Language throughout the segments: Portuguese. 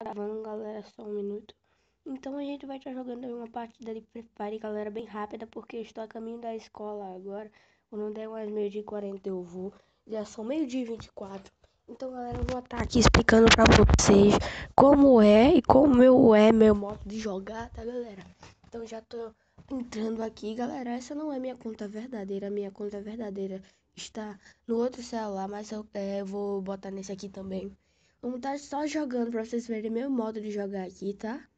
gravando, galera, só um minuto. Então a gente vai estar tá jogando uma partida de Free galera, bem rápida, porque eu estou a caminho da escola agora. Quando não der mais meio de 40 eu vou. Já são meio de e 24. Então, galera, eu vou estar tá aqui explicando pra vocês como é e como eu é meu modo de jogar, tá, galera? Então já tô entrando aqui, galera. Essa não é minha conta verdadeira. Minha conta verdadeira está no outro celular, mas eu, é, eu vou botar nesse aqui também. Vamos estar tá só jogando pra vocês verem meu modo de jogar aqui, tá?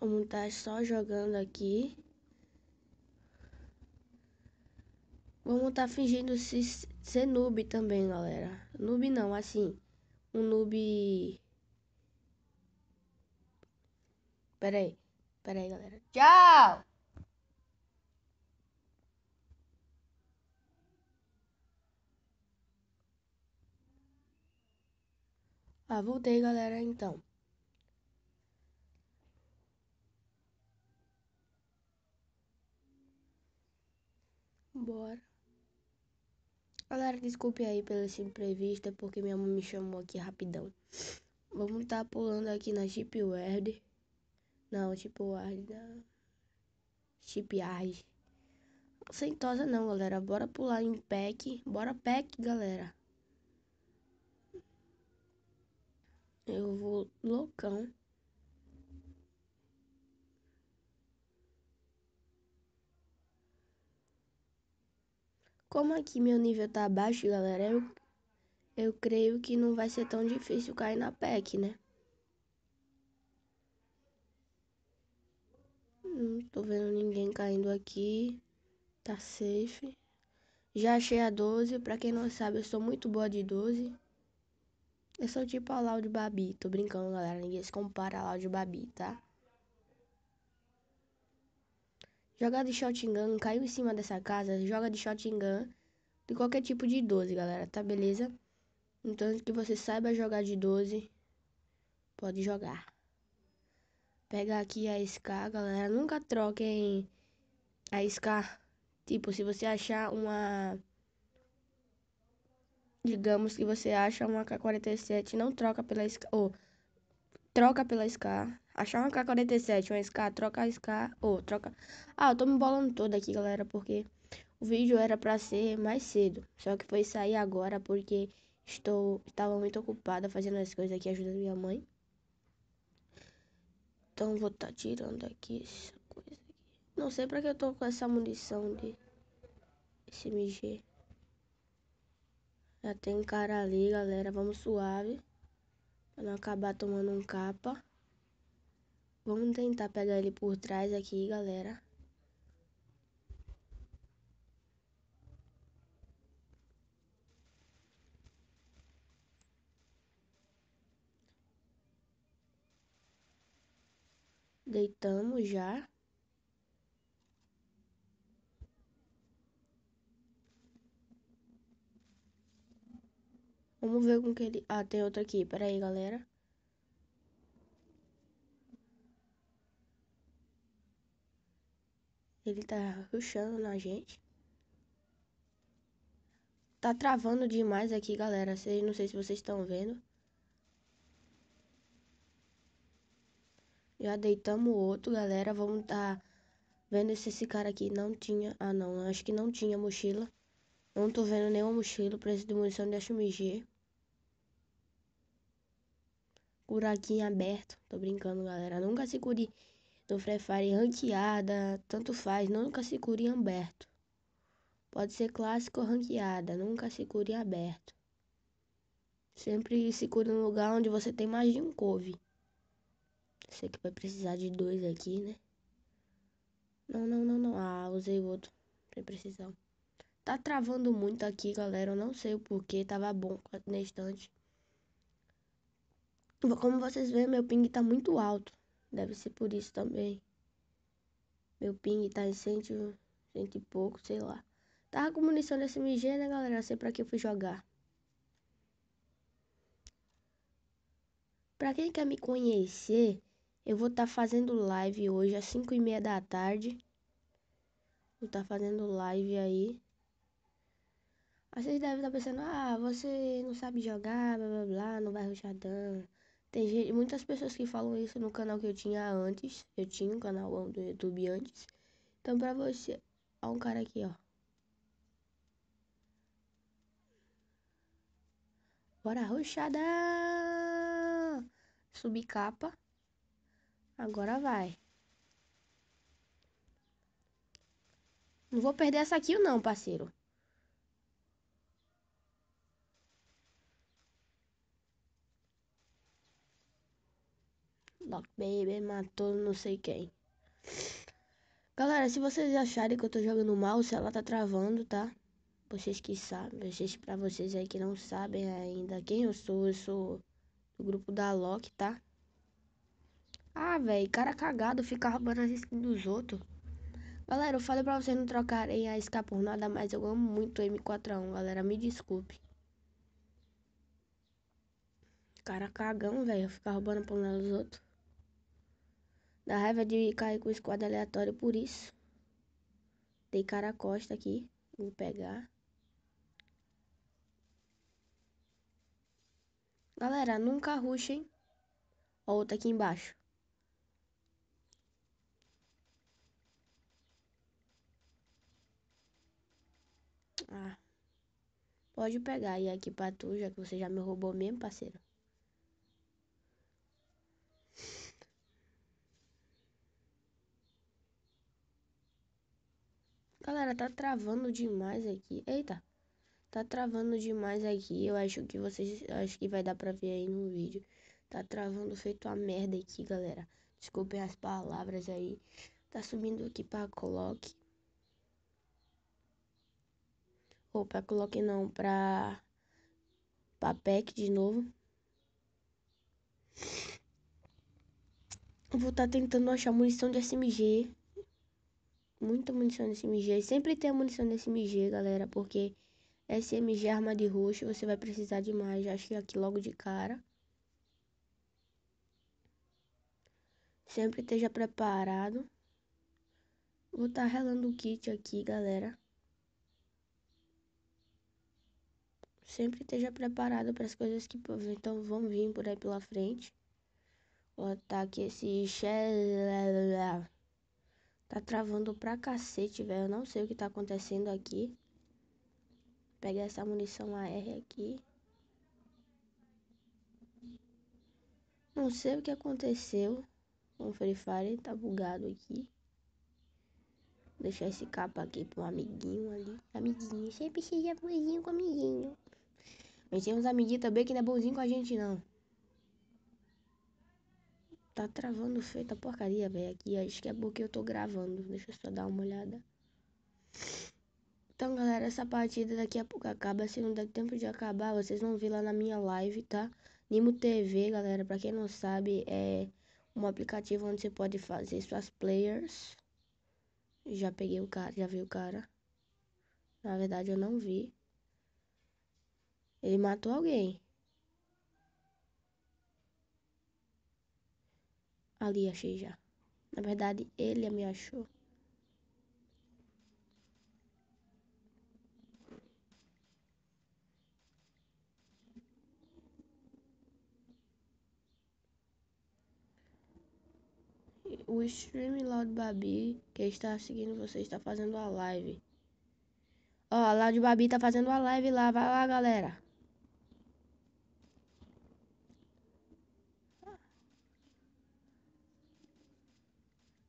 Vamos estar tá só jogando aqui. Vamos estar tá fingindo se, ser noob também, galera. Noob não, assim. Um noob... Pera aí. Pera aí, galera. Tchau! Ah, voltei, galera, então. Bora. Galera, desculpe aí pela essa imprevista, é porque minha mãe me chamou aqui rapidão. Vamos estar tá pulando aqui na Word. Não, Shipyard, não. Shipyard. Sentosa não, galera. Bora pular em pack. Bora pack, galera. Eu vou loucão. Como aqui meu nível tá baixo, galera, eu, eu creio que não vai ser tão difícil cair na PEC, né? Não tô vendo ninguém caindo aqui. Tá safe. Já achei a 12. Pra quem não sabe, eu sou muito boa de 12. Eu sou tipo a Laudio Babi. Tô brincando, galera. Ninguém se compara a Laudio Babi, tá? Jogar de shotgun, caiu em cima dessa casa, joga de shotgun de qualquer tipo de 12, galera, tá beleza? Então que você saiba jogar de 12, pode jogar. Pega aqui a SK, galera, nunca troquem a SK. Tipo, se você achar uma Digamos que você acha uma K47 não troca pela SK, ou troca pela SK. Achar uma K47, uma SK, troca a SK, ou troca... Ah, eu tô me bolando toda aqui, galera, porque o vídeo era para ser mais cedo. Só que foi sair agora porque estou... Estava muito ocupada fazendo as coisas aqui, ajudando minha mãe. Então vou estar tá tirando aqui essa coisa aqui. Não sei para que eu tô com essa munição de... SMG. Já tem cara ali, galera. Vamos suave. Pra não acabar tomando um capa. Vamos tentar pegar ele por trás aqui, galera. Deitamos já. Vamos ver com que ele... Ah, tem outro aqui. Pera aí, galera. Ele tá ruxando na gente. Tá travando demais aqui, galera. Não sei se vocês estão vendo. Já deitamos outro, galera. Vamos tá vendo se esse cara aqui não tinha... Ah, não. Acho que não tinha mochila. Não tô vendo nenhuma mochila, preço de munição de HMG. Curaquinho aberto. Tô brincando, galera. Nunca se cure no Free Fire ranqueada, tanto faz. nunca se cure em aberto. Pode ser clássico ou ranqueada, nunca se cure aberto. Sempre se cure no lugar onde você tem mais de um couve. Sei que vai precisar de dois aqui, né? Não, não, não, não. Ah, usei o outro. Sem precisão. Tá travando muito aqui, galera. Eu não sei o porquê. Tava bom na estante. Como vocês veem, meu ping tá muito alto. Deve ser por isso também. Meu ping tá em cento, cento e pouco, sei lá. Tava com munição de MG, né, galera? sei pra que eu fui jogar. Pra quem quer me conhecer, eu vou estar tá fazendo live hoje às 5 e meia da tarde. Vou estar tá fazendo live aí vocês devem estar tá pensando, ah, você não sabe jogar, blá blá blá, não vai ruxar dano. Tem gente, muitas pessoas que falam isso no canal que eu tinha antes. Eu tinha um canal do YouTube antes. Então pra você. Olha um cara aqui, ó. Bora rushada! Subir capa. Agora vai. Não vou perder essa kill não, parceiro. Lock Baby matou não sei quem. Galera, se vocês acharem que eu tô jogando mal, se ela tá travando, tá? Vocês que sabem, vocês, pra vocês aí que não sabem ainda quem eu sou, eu sou do grupo da Lock, tá? Ah, velho, cara cagado ficar roubando as skins dos outros. Galera, eu falei pra vocês não trocarem a SK por nada, mas eu amo muito o M4A1, galera, me desculpe. Cara cagão, velho, ficar roubando por nada dos outros. Da raiva de cair com o squad aleatório, por isso. Tem cara costa aqui. Vou pegar. Galera, nunca rushem. Ó, outra aqui embaixo. Ah. Pode pegar e aqui pra tu, já que você já me roubou mesmo, parceiro. Galera, tá travando demais aqui. Eita. Tá travando demais aqui. Eu acho que vocês... Acho que vai dar pra ver aí no vídeo. Tá travando feito a merda aqui, galera. Desculpem as palavras aí. Tá subindo aqui pra coloque. Ou para coloque não, pra... Pra pack de novo. Vou estar tá tentando achar munição de SMG muita munição nesse MG. Sempre tem munição nesse MG, galera, porque SMG arma de roxo, você vai precisar de mais. que aqui logo de cara. Sempre esteja preparado. Vou estar tá relando o kit aqui, galera. Sempre esteja preparado para as coisas que então, vão vir por aí pela frente. Vou botar aqui esse... Tá travando pra cacete, velho. Eu não sei o que tá acontecendo aqui. pega essa munição AR aqui. Não sei o que aconteceu com o Free Fire. Tá bugado aqui. Vou deixar esse capa aqui pro amiguinho ali. Amiguinho, sempre seja bonzinho com amiguinho. Mas tem uns amiguinhos também que não é bonzinho com a gente, não. Tá travando feita porcaria, velho, aqui. Acho que é porque eu tô gravando. Deixa eu só dar uma olhada. Então, galera, essa partida daqui a pouco acaba. Se não der tempo de acabar, vocês vão ver lá na minha live, tá? Nimo TV, galera, pra quem não sabe, é um aplicativo onde você pode fazer suas players. Já peguei o cara, já vi o cara. Na verdade, eu não vi. Ele matou alguém. ali achei já. Na verdade, ele me achou. O stream Loud Babi que está seguindo você está fazendo a live. Ó, Loud Babi tá fazendo a live lá, vai lá, galera.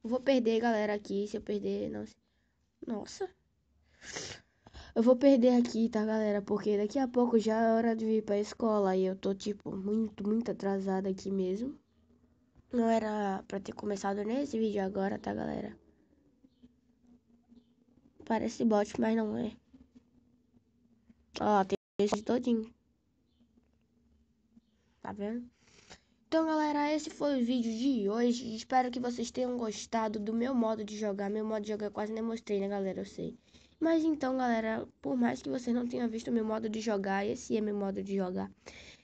Eu vou perder, galera, aqui. Se eu perder, não... Nossa. Eu vou perder aqui, tá, galera? Porque daqui a pouco já é hora de vir pra escola. E eu tô, tipo, muito, muito atrasada aqui mesmo. Não era pra ter começado nesse vídeo agora, tá, galera? Parece bot, mas não é. Ó, tem esse todinho. Tá vendo? Então galera, esse foi o vídeo de hoje, espero que vocês tenham gostado do meu modo de jogar, meu modo de jogar eu quase nem mostrei né galera, eu sei. Mas então galera, por mais que vocês não tenham visto meu modo de jogar, esse é meu modo de jogar.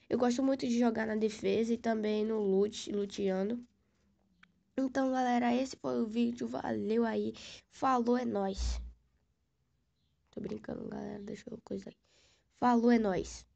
Eu gosto muito de jogar na defesa e também no loot, luteando. Então galera, esse foi o vídeo, valeu aí, falou é nóis. Tô brincando galera, deixa eu coisa aí. Falou é nóis.